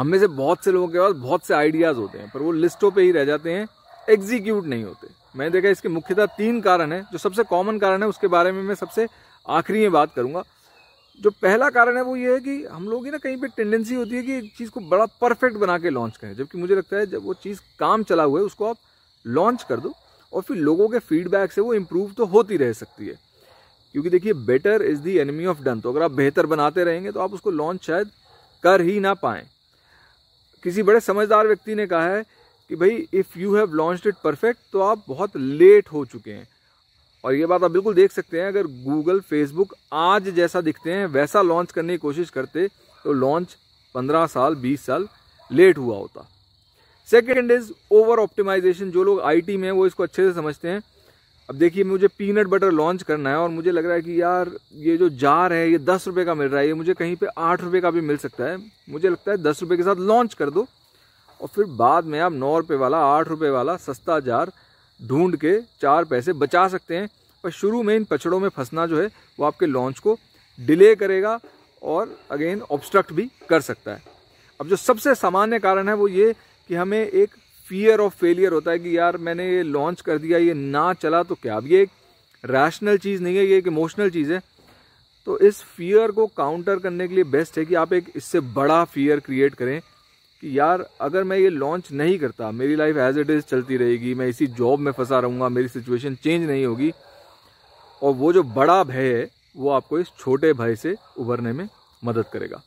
हम में से बहुत से लोगों के पास बहुत से आइडियाज़ होते हैं पर वो लिस्टों पे ही रह जाते हैं एग्जीक्यूट नहीं होते मैंने देखा इसके मुख्यतः तीन कारण हैं जो सबसे कॉमन कारण है उसके बारे में मैं सबसे आखिरी में बात करूँगा जो पहला कारण है वो ये है कि हम लोग ही ना कहीं पे टेंडेंसी होती है कि एक चीज़ को बड़ा परफेक्ट बना के लॉन्च करें जबकि मुझे लगता है जब वो चीज़ काम चला हुआ है उसको आप लॉन्च कर दो और फिर लोगों के फीडबैक से वो इम्प्रूव तो होती रह सकती है क्योंकि देखिए better is the enemy of done तो अगर आप बेहतर बनाते रहेंगे तो आप उसको लॉन्च शायद कर ही ना पाएँ किसी बड़े समझदार व्यक्ति ने कहा है कि भाई if you have launch it perfect तो आप बहुत लेट हो चुके हैं और ये बात आप बिल्कुल देख सकते हैं अगर गूगल फेसबुक आज जैसा दिखते हैं वैसा लॉन्च करने की कोशिश करते तो लॉन्च पंद्रह साल बीस साल लेट हुआ होता सेकेंड इज ओवर ऑप्टिमाइजेशन जो लोग आई में वो इसको अच्छे से समझते हैं अब देखिए मुझे पीनट बटर लॉन्च करना है और मुझे लग रहा है कि यार ये जो जार है ये दस रुपये का मिल रहा है ये मुझे कहीं पे आठ रुपये का भी मिल सकता है मुझे लगता है दस रुपये के साथ लॉन्च कर दो और फिर बाद में आप नौ रुपये वाला आठ रुपये वाला सस्ता जार ढूंढ के चार पैसे बचा सकते हैं पर शुरू में इन पछड़ों में फंसना जो है वो आपके लॉन्च को डिले करेगा और अगेन ऑब्स्ट्रक्ट भी कर सकता है अब जो सबसे सामान्य कारण है वो ये कि हमें एक फियर ऑफ फेलियर होता है कि यार मैंने ये लॉन्च कर दिया ये ना चला तो क्या अब ये एक रैशनल चीज़ नहीं है ये एक इमोशनल चीज़ है तो इस फियर को काउंटर करने के लिए बेस्ट है कि आप एक इससे बड़ा फियर क्रिएट करें कि यार अगर मैं ये लॉन्च नहीं करता मेरी लाइफ एज इट इज़ चलती रहेगी मैं इसी जॉब में फंसा रहूँगा मेरी सिचुएशन चेंज नहीं होगी और वो जो बड़ा भय है वो आपको इस छोटे भय से उभरने में मदद करेगा